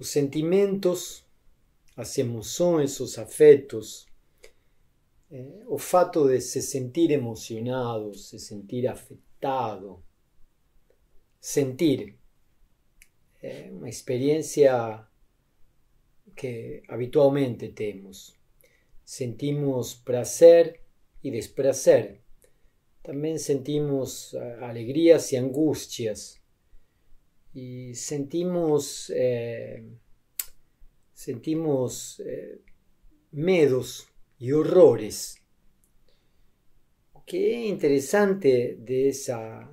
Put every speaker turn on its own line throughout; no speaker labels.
Los sentimientos, las emoções, los afectos, el eh, o fato de se sentir emocionado, se sentir afectado, sentir, eh, una experiencia que habitualmente tenemos. Sentimos placer y desplacer. También sentimos eh, alegrías y angustias y sentimos, eh, sentimos eh, medos y horrores. Qué interesante de esa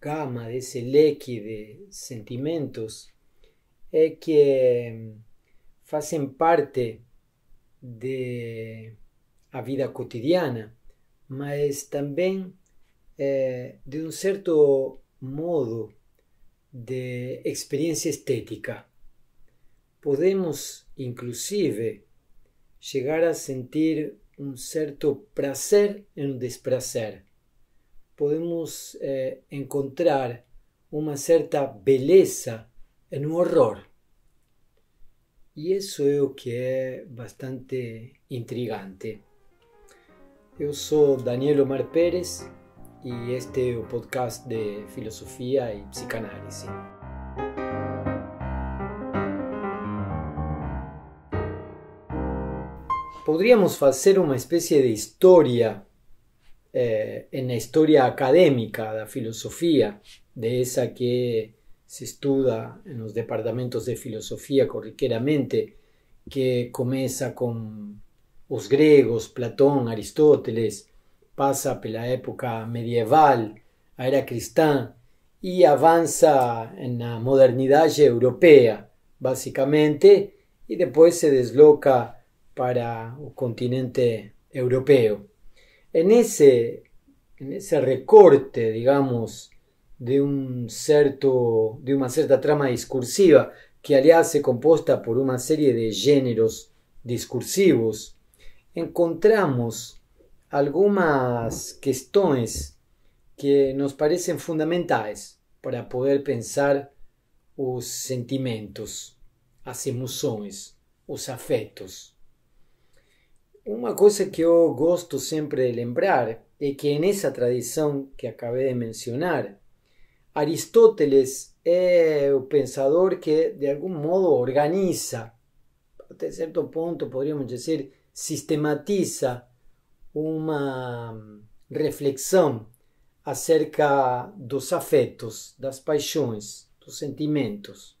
gama, de ese leque de sentimientos es que hacen parte de la vida cotidiana, mas también eh, de un cierto modo de experiencia estética. Podemos inclusive llegar a sentir un cierto placer en un desplacer. Podemos eh, encontrar una cierta belleza en un horror. Y eso es lo que es bastante intrigante. Yo soy Daniel Omar Pérez y este podcast de filosofía y psicanálisis. Podríamos hacer una especie de historia eh, en la historia académica de la filosofía, de esa que se estudia en los departamentos de filosofía corriqueramente, que comienza con los griegos, Platón, Aristóteles, pasa por la época medieval, a era cristán y avanza en la modernidad europea, básicamente, y después se desloca para el continente europeo. En ese, en ese recorte, digamos, de, un de una cierta trama discursiva, que aliás se composta por una serie de géneros discursivos, encontramos algumas questões que nos parecem fundamentais para poder pensar os sentimentos, as emoções, os afetos. Uma coisa que eu gosto sempre de lembrar é que nessa tradição que acabei de mencionar, Aristóteles é o pensador que de algum modo organiza, até certo ponto poderíamos dizer, sistematiza uma reflexão acerca dos afetos, das paixões, dos sentimentos.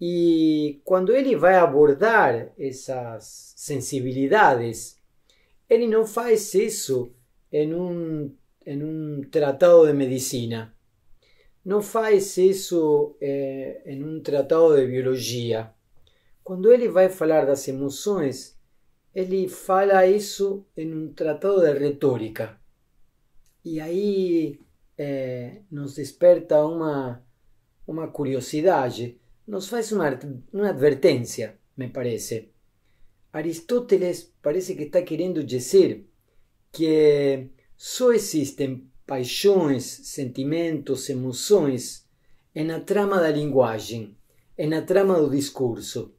E quando ele vai abordar essas sensibilidades, ele não faz isso em um, em um tratado de medicina, não faz isso eh, em um tratado de biologia. Quando ele vai falar das emoções, ele fala isso em um tratado de retórica. E aí é, nos desperta uma, uma curiosidade, nos faz uma, uma advertência, me parece. Aristóteles parece que está querendo dizer que só existem paixões, sentimentos, emoções em na trama da linguagem, em na trama do discurso.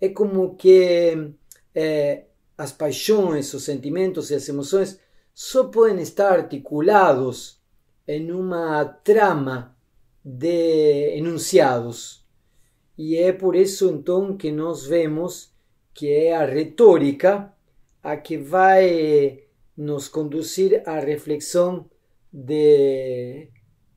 É como que é, as paixões, os sentimentos e as emoções só podem estar articulados em uma trama de enunciados. E é por isso então que nós vemos que é a retórica a que vai eh, nos conduzir à reflexão de,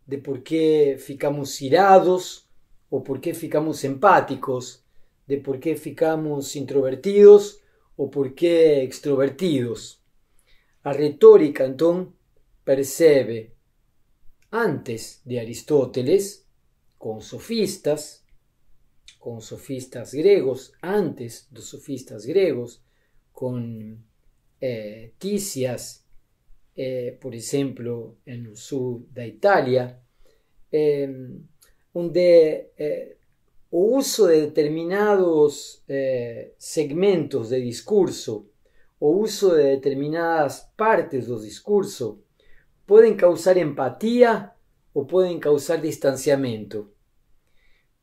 de por que ficamos irados ou por que ficamos empáticos, de por que ficamos introvertidos o por qué extrovertidos. A retórica, entonces percebe antes de Aristóteles, con sofistas, con sofistas griegos, antes de sofistas griegos, con eh, tisias Ticias, eh, por ejemplo, en el sur de Italia, eh, donde o uso de determinados eh, segmentos de discurso o uso de determinadas partes del discurso pueden causar empatía o pueden causar distanciamiento.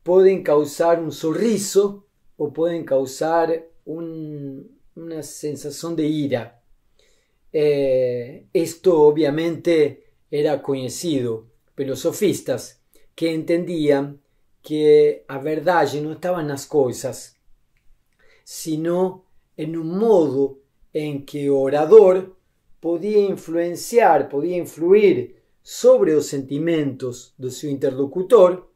Pueden causar un sorriso o pueden causar una sensación de ira. Eh, esto obviamente era conocido, por los sofistas que entendían que a verdade não estava nas coisas, sino um modo em que o orador podia influenciar, podia influir sobre os sentimentos do seu interlocutor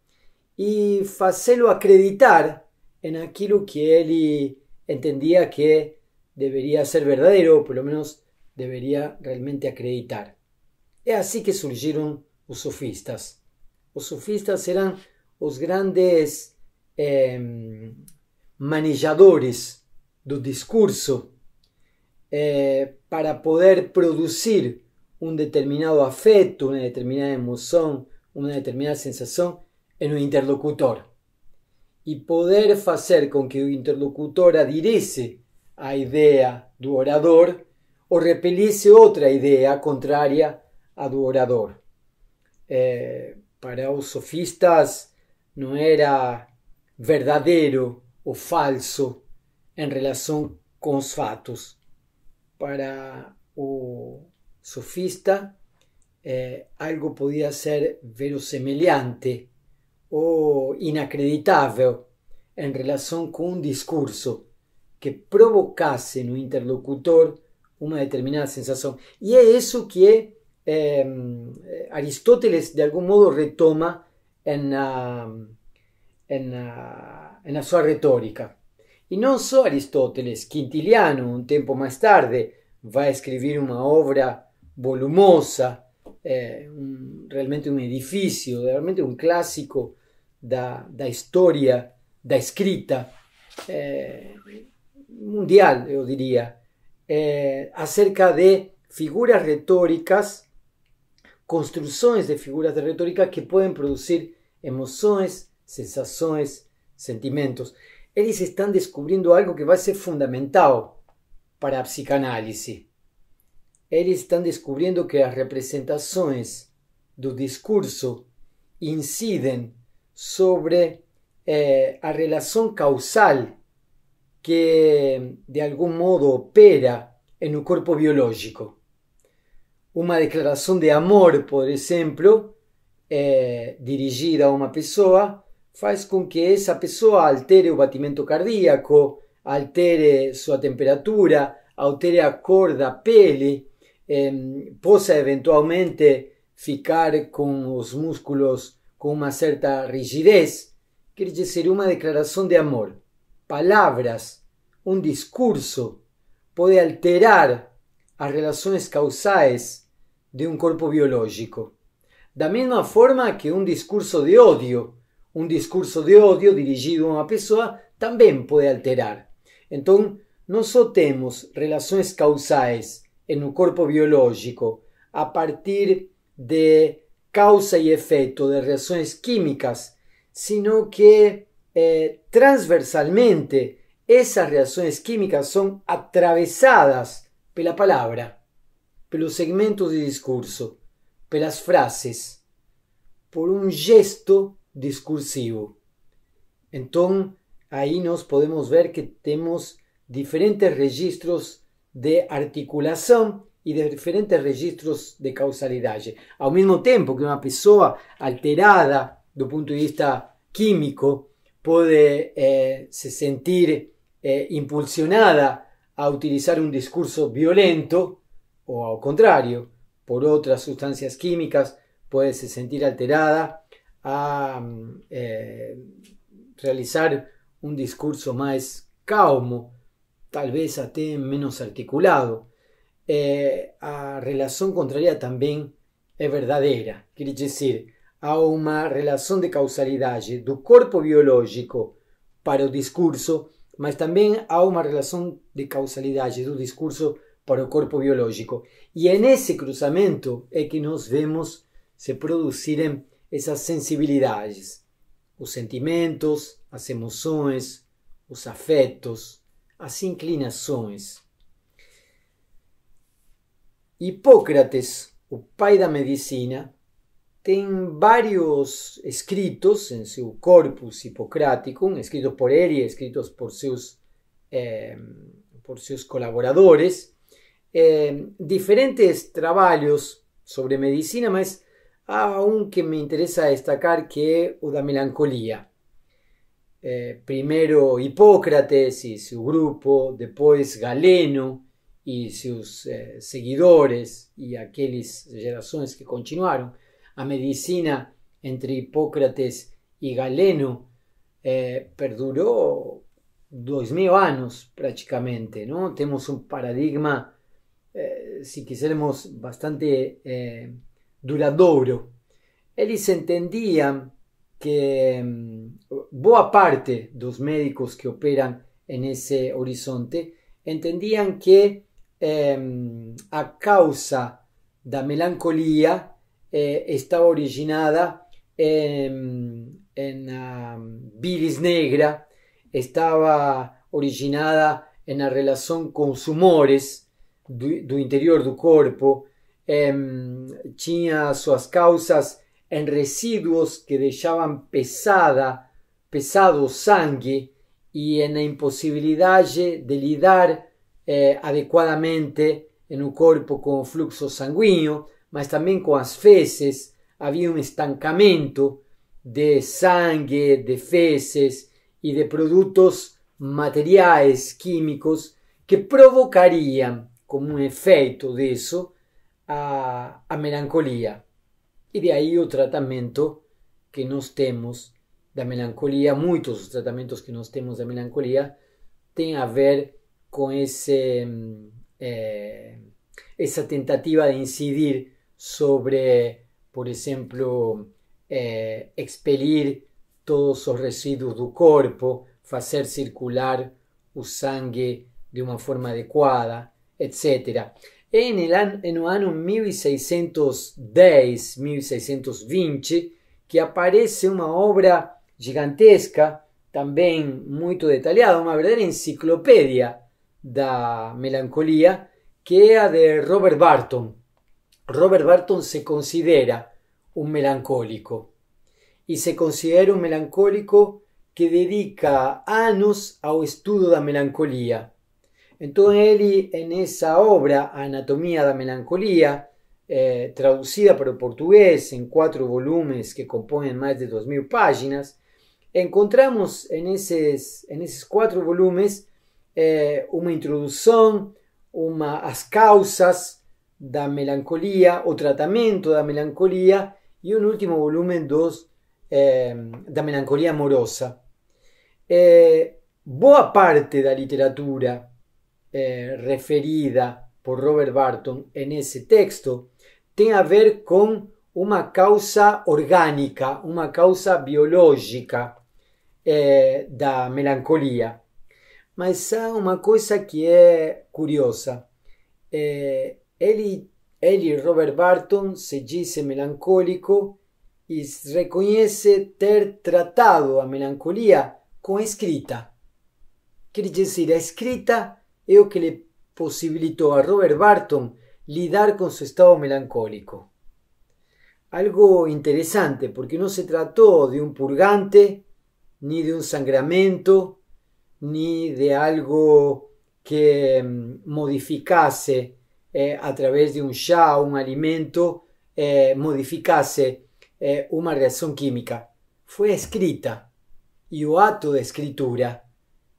e fazê-lo acreditar em aquilo que ele entendia que deveria ser verdadeiro, ou pelo menos deveria realmente acreditar. É assim que surgiram os sofistas. Os sofistas eram os grandes eh, manejadores do discurso eh, para poder produzir um determinado afeto, uma determinada emoção, uma determinada sensação em um interlocutor e poder fazer com que o interlocutor aderisse à ideia do orador ou repelisse outra ideia contrária à do orador. É, para os sofistas, não era verdadeiro ou falso em relação com os fatos. Para o sofista, eh, algo podia ser verosemelhante ou inacreditável em relação com um discurso que provocasse no interlocutor uma determinada sensação. E é isso que eh, Aristóteles, de algum modo, retoma en su um, uh, la sua retórica. y no solo Aristóteles, Quintiliano, un tiempo más tarde, va a escribir una obra volumosa, eh, realmente un edificio realmente un clásico da, historia de da escrita eh, mundial, yo diría eh, acerca de figuras retóricas construcciones de figuras de retórica que pueden producir emociones, sensaciones, sentimientos. Ellos están descubriendo algo que va a ser fundamental para psicanálisis. Ellos están descubriendo que las representaciones del discurso inciden sobre eh, la relación causal que de algún modo opera en un cuerpo biológico. uma declaração de amor, por exemplo, é, eh, dirigida a uma pessoa, faz com que essa pessoa altere o batimento cardíaco, altere sua temperatura, altere a cor da pele, é, possa eventualmente ficar com os músculos com uma certa rigidez. Quer dizer, uma declaração de amor. Palavras, um discurso, pode alterar as relações causais de un cuerpo biológico. la misma forma que un discurso de odio, un discurso de odio dirigido a una persona también puede alterar. Entonces, no sotemos tenemos relaciones causales en un cuerpo biológico a partir de causa y efecto de reacciones químicas, sino que eh, transversalmente esas reacciones químicas son atravesadas por la palabra los segmentos de discurso, las frases, por un gesto discursivo. Entonces ahí nos podemos ver que tenemos diferentes registros de articulación y de diferentes registros de causalidad. Al mismo tiempo que una persona alterada el punto de vista químico puede eh, se sentir eh, impulsionada a utilizar un discurso violento, o ao contrario, por otras sustancias químicas, puede sentir alterada a eh, realizar un discurso más calmo, tal vez até menos articulado. Eh, a relación contraria también es verdadera, quiere decir, há uma relação de causalidade do corpo biológico para o discurso, mas também há uma relação de causalidade do discurso para o corpo biológico. E é nesse cruzamento é que nós vemos se produzirem essas sensibilidades, os sentimentos, as emoções, os afetos, as inclinações. Hipócrates, o pai da medicina, tem vários escritos em seu corpus hipocrático, escritos por ele, escritos por seus, eh, por seus colaboradores, Em, diferentes trabajos sobre medicina, mas aún que me interesa destacar que la melancolía. Eh, primero Hipócrates y su grupo, después Galeno y sus eh, seguidores y aquellas generaciones que continuaron. La medicina entre Hipócrates y Galeno eh, perduró perduró años mil años. Tenemos un paradigma si quisiéramos, bastante eh, duradouro. entendían entendían que boa mm, parte los médicos que operan en ese horizonte entendían que em, a causa la melancolía eh, estaba originada en, la um, bilis negra, estaba originada en la relación con humores, do, do interior do corpo tinha suas causas em resíduos que deixavam pesada, pesado o sangue e na impossibilidade de lidar eh, adequadamente no corpo com o fluxo sanguíneo, mas também com as fezes. Havia um estancamento de sangue, de fezes e de produtos materiais químicos que provocariam como um efeito disso, a, a melancolia. E de aí o tratamento que nós temos da melancolia, muitos dos tratamentos que nós temos da melancolia têm a ver com mm, esse, eh, é, essa tentativa de incidir sobre, por exemplo, é, eh, expelir todos os resíduos do corpo, fazer circular o sangue de uma forma adequada. etc. el año 1610-1620 que aparece una obra gigantesca, también muy detallada, una verdadera enciclopedia la melancolía, que es la de Robert Barton. Robert Barton se considera un melancólico y se considera un melancólico que dedica años estudio de la melancolía. Entonces en esa obra, Anatomía de la Melancolía, eh, traducida para el portugués en cuatro volúmenes que componen más de 2.000 páginas, encontramos en esos, cuatro volúmenes eh, una introducción, las causas causas la melancolía, o de la melancolía, y un último volumen dos eh, melancolía amorosa. Eh, boa parte la literatura Eh, referida por Robert Barton em esse texto tem a ver com uma causa orgânica, uma causa biológica eh, da melancolia. Mas há uma coisa que é curiosa. Eh, ele, ele, Robert Barton, se diz melancólico e reconhece ter tratado a melancolia com a escrita. Quer dizer, a escrita es que le posibilitó a Robert Barton lidar con su estado melancólico. Algo interesante, porque no se trató de un purgante, ni de un sangramento, ni de algo que mm, modificase eh, a través de un ya, un alimento, eh, modificase eh, una reacción química. Fue escrita, y o acto de escritura,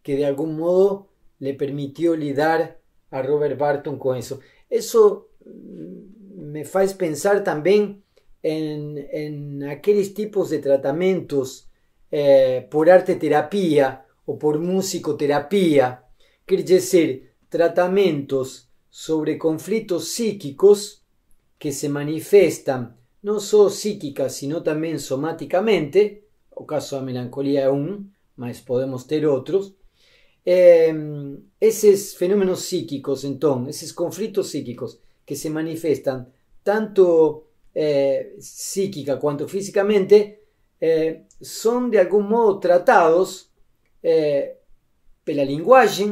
que de algún modo le permitió lidar a Robert Barton con eso. Eso mm, me hace pensar también en, en aquellos tipos de tratamientos eh, por arte terapia o por musicoterapia, quiere decir, tratamientos sobre conflictos psíquicos que se manifiestan no solo psíquica, sino también somáticamente, o caso de melancolía aún, más podemos tener otros, Em, esos fenómenos psíquicos, entonces, esos conflictos psíquicos que se manifiestan tanto eh, psíquica cuanto físicamente, eh, son de algún modo tratados eh, pela lenguaje,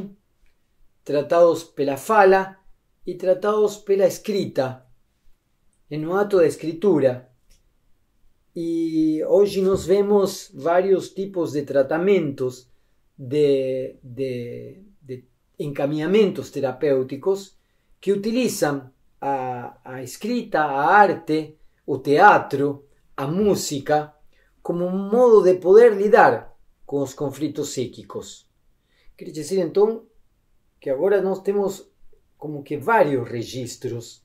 tratados pela fala y tratados pela escrita, en un acto de escritura. Y hoy nos vemos varios tipos de tratamientos de, de, de encaminhamentos terapêuticos que utilizam a, a escrita, a arte, o teatro, a música, como um modo de poder lidar com os conflitos psíquicos. Quer dizer, então, que agora nós temos como que vários registros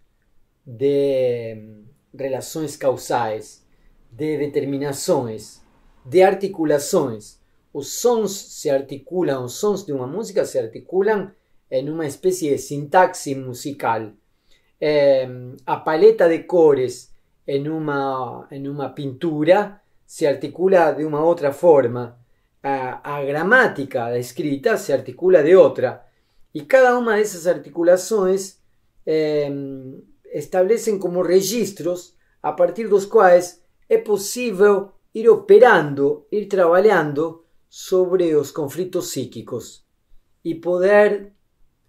de hum, relações causais, de determinações, de articulações os sons se articulam, os sons de uma música se articulam em uma espécie de sintaxe musical. É, a paleta de cores em uma, em uma pintura se articula de uma outra forma. A, a gramática da escrita se articula de outra. E cada uma dessas articulações é, estabelecem como registros a partir dos quais é possível ir operando, ir trabalhando sobre los conflictos psíquicos Y poder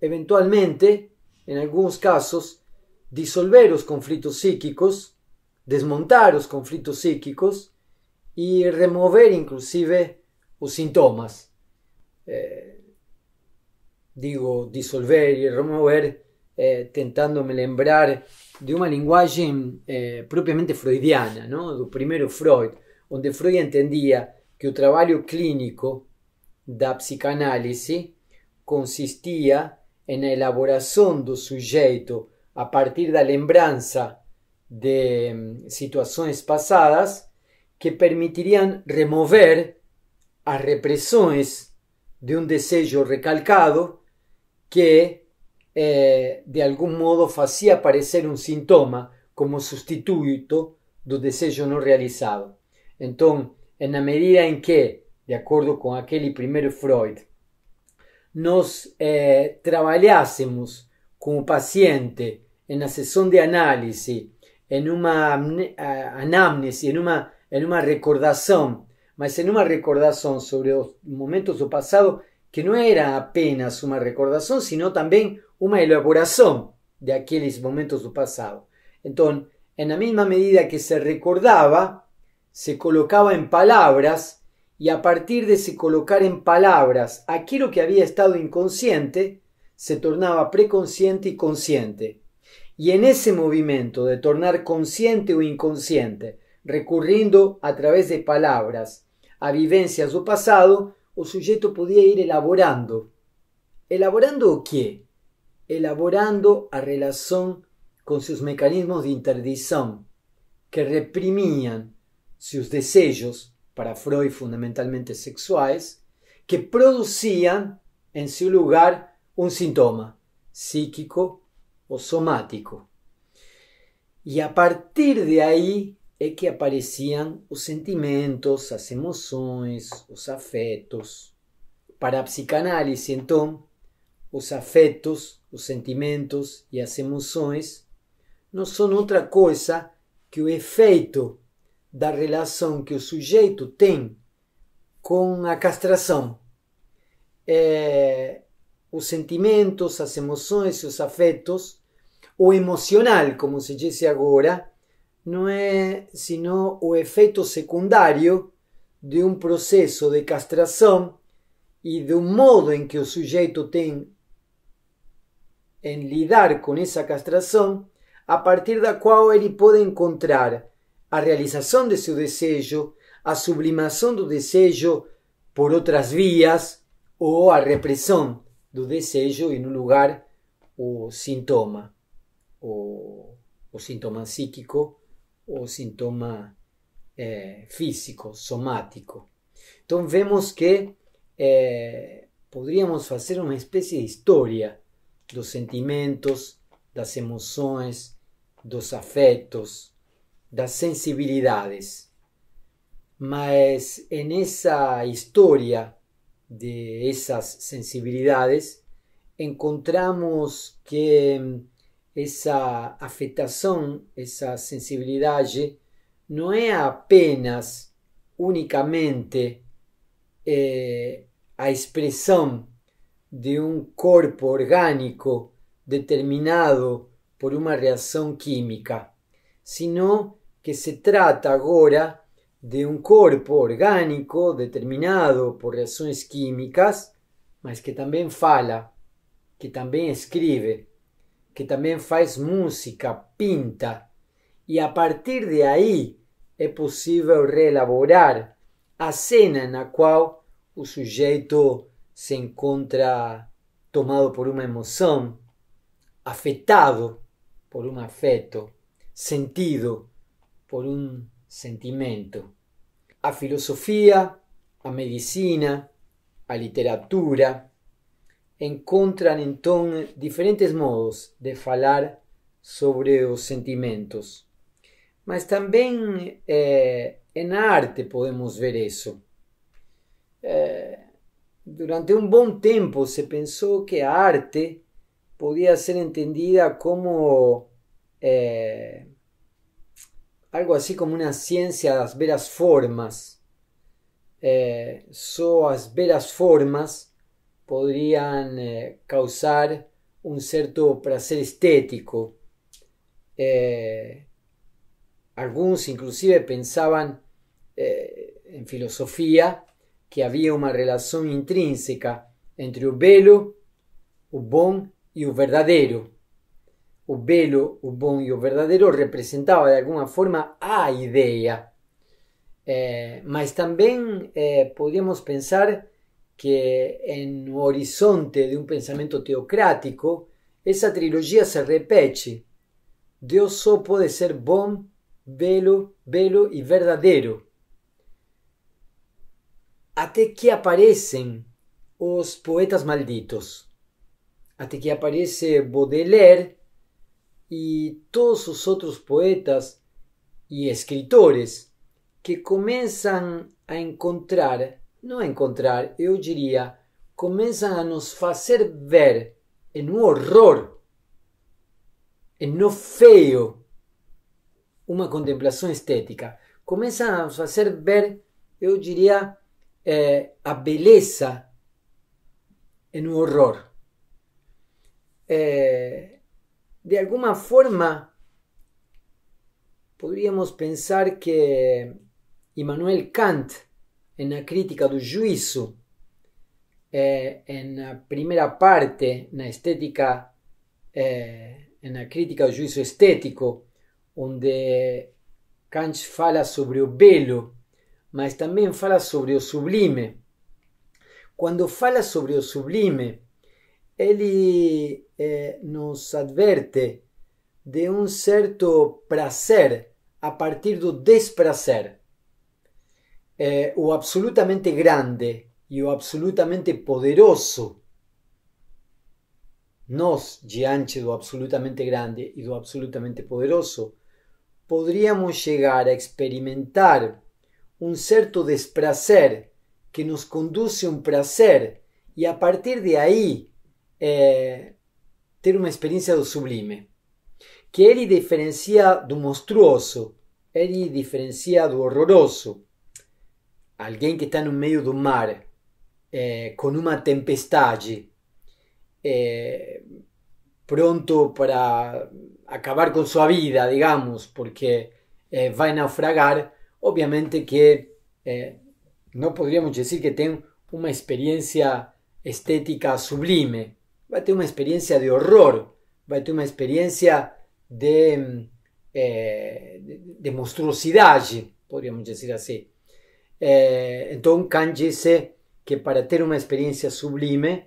eventualmente, en algunos casos, disolver los conflictos psíquicos, desmontar los conflictos psíquicos Y remover inclusive Los síntomas. Eh, digo disolver y remover eh, Tentándome a lembrar de una lenguaje. Eh, propiamente freudiana, ¿no? do primero Freud, Donde Freud entendía. que o trabalho clínico da psicanálise consistia na elaboração do sujeito a partir da lembrança de mm, situações passadas que permitiriam remover as repressões de um desejo recalcado que, eh, de algum modo, fazia aparecer um sintoma como substituto do desejo não realizado. Então, en la medida en que, de acuerdo con aquel y Freud, nos eh, como paciente en la sesión de análisis, en una eh, anamnesis, en una, en una recordación, mas en una recordación sobre los momentos del pasado que no era apenas una recordación, sino también una elaboración de aquellos momentos del pasado. Entonces, en la misma medida que se recordaba, se colocaba en palabras y a partir de se colocar en palabras aquello que había estado inconsciente, se tornaba preconsciente y consciente. Y en ese movimiento de tornar consciente o inconsciente, recurriendo a través de palabras a vivencias o pasado, o sujeto podía ir elaborando. ¿Elaborando o qué? Elaborando a relación con sus mecanismos de interdición, que reprimían os desejos, para Freud fundamentalmente sexuais, que producían em seu lugar um sintoma psíquico ou somático. e a partir de aí é que apareciam os sentimentos as emoções os afetos Para a psicanálise, então, os afetos, os sentimentos e as emoções não são outra coisa que o efeito da relação que o sujeito tem com a castração. É, os sentimentos, as emoções, os afetos, o emocional, como se diz agora, não é senão o efeito secundário de um processo de castração e de um modo em que o sujeito tem em lidar com essa castração, a partir da qual ele pode encontrar a realização de seu desejo, a sublimação do desejo por outras vias ou a repressão do desejo em um lugar o sintoma, o, o sintoma psíquico, o sintoma é, eh, físico, somático. Então vemos que é, eh, poderíamos fazer uma espécie de história dos sentimentos, das emoções, dos afetos, las sensibilidades. Mas en esa historia de esas sensibilidades encontramos que em, esa afectación, esa sensibilidad no es apenas únicamente eh, a expresión de un cuerpo orgánico determinado por una reacción química, sino que se trata agora de um corpo orgânico determinado por reações químicas, mas que também fala, que também escreve, que também faz música, pinta, e a partir de aí é possível reelaborar a cena na qual o sujeito se encontra tomado por uma emoção, afetado por um afeto, sentido por un sentimiento. a filosofía, a medicina, a literatura, encuentran entonces diferentes modos de hablar sobre los sentimientos. Mas también eh, en arte podemos ver eso. Eh, durante un buen tiempo se pensó que arte podía ser entendida como eh, algo así como una ciencia de las veras formas. Eh, las veras formas podrían eh, causar un cierto placer estético. Eh, algunos inclusive pensaban eh, en filosofía que había una relación intrínseca entre el belo, o bom y o verdadero. o belo, o bom e o verdadeiro representava de alguma forma a ideia. É, eh, mas também é, eh, podíamos pensar que em no horizonte de um pensamento teocrático, essa trilogia se repete. Deus só pode ser bom, belo, belo e verdadeiro. Até que aparecem os poetas malditos. Até que aparece Baudelaire e todos os outros poetas e escritores que começam a encontrar, não a encontrar, eu diria, começam a nos fazer ver um horror, no feio, uma contemplação estética. Começam a nos fazer ver, eu diria, eh, a beleza um horror. Eh, de alguma forma, poderíamos pensar que Immanuel Kant, na crítica do juízo, é, eh, na primeira parte, na estética, é, eh, na crítica do juízo estético, onde Kant fala sobre o belo, mas também fala sobre o sublime. Quando fala sobre o sublime, ele Eh, nos adverte de un cierto placer a partir del desprazer. Eh, o absolutamente grande y o absolutamente poderoso. Nos diante do absolutamente grande y do absolutamente poderoso, podríamos llegar a experimentar un cierto desprazer que nos conduce a un placer y a partir de ahí eh, tener una experiencia de sublime, que ele diferencia do monstruoso, ele diferencia do horroroso. alguien que está medio de un mar, eh, con una tempestad, tempestade, eh, pronto para acabar con su vida, digamos, porque eh, va a naufragar, obviamente que no podríamos decir que tenga una experiencia estética sublime, vai ter uma experiência de horror, vai ter uma experiência de, é, de monstruosidade, podríamos dizer assim. É, então, Kant disse que para ter uma experiência sublime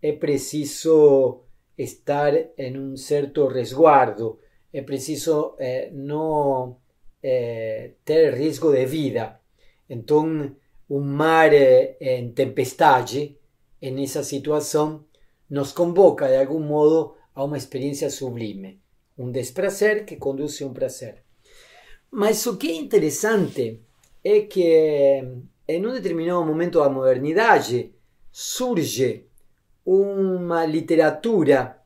é preciso estar em um certo resguardo, é preciso é, eh, não ter risco de vida. Então, um mar em tempestade, nessa situação, nos convoca de algum modo a uma experiência sublime, um desprazer que conduz a um prazer. Mas o que é interessante é que em um determinado momento da modernidade surge uma literatura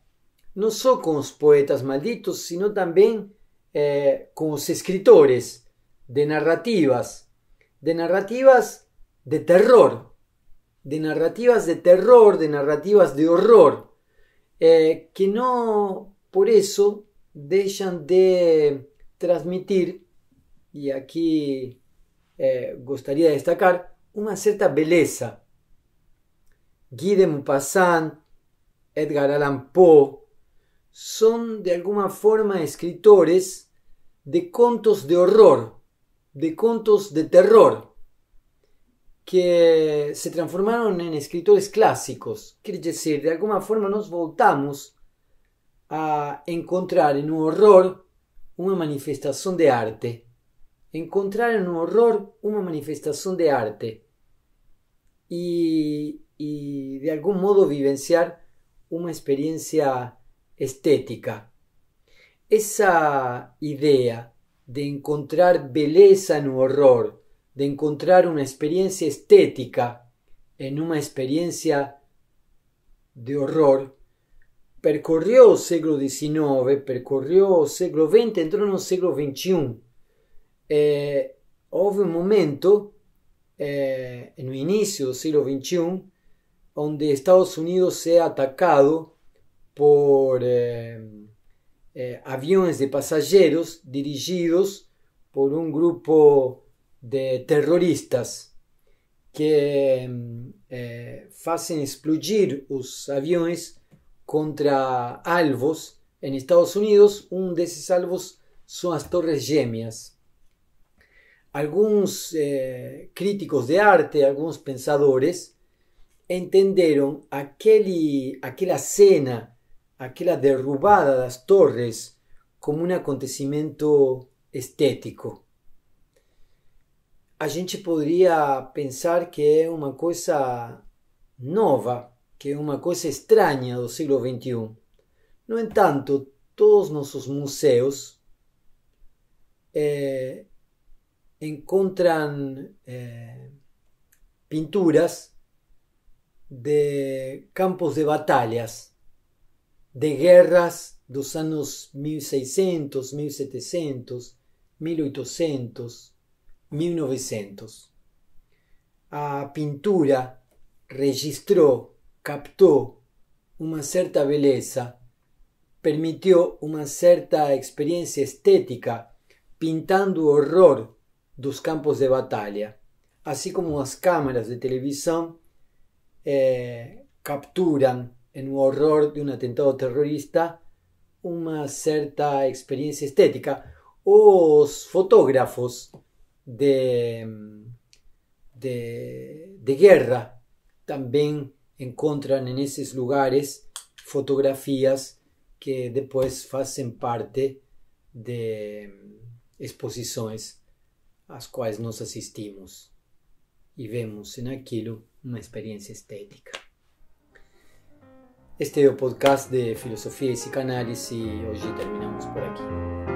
não só com os poetas malditos, sino também eh, com os escritores de narrativas, de narrativas de terror, de narrativas de terror, de narrativas de horror, eh, que no por eso dejan de transmitir, y aquí eh, gustaría destacar, una cierta belleza. Guy de Maupassant, Edgar Allan Poe, son de alguna forma escritores de contos de horror, de contos de terror que se transformaron en escritores clásicos. Quiere decir, de alguna forma nos voltamos a encontrar en un horror una manifestación de arte. Encontrar en un horror una manifestación de arte. Y, y de algún modo vivenciar una experiencia estética. Esa idea de encontrar belleza en un horror, de encontrar una experiencia estética en una experiencia de horror, percorrió el siglo XIX, percorrió el siglo XX, entró en el siglo XXI. Eh, hubo un momento, eh, en el inicio del siglo XXI, donde Estados Unidos se ha atacado por eh, aviones de pasajeros dirigidos por un grupo de terroristas que mm, eh, hacen explodir los aviones contra alvos en Estados Unidos. de esos alvos son las Torres Gemelas. algunos eh, críticos de arte, algunos pensadores, entenderon aquella escena aquella derrubada de las torres como un acontecimiento estético. a gente poderia pensar que é uma coisa nova, que é uma coisa estranha do século XXI. No entanto, todos nossos museus é, encontram é, pinturas de campos de batalhas, de guerras dos anos 1600, 1700, 1800. 1900. A pintura registrou, captou uma certa beleza, permitiu uma certa experiência estética, pintando o horror dos campos de batalha, assim como as câmeras de televisão eh, capturam no horror de um atentado terrorista uma certa experiência estética. Os fotógrafos de, de, guerra, también encuentran en esos lugares fotografías que después hacen parte de exposiciones a las cuales nos asistimos y vemos en aquello una experiencia estética. Este es el podcast de filosofía y y y hoy terminamos por aquí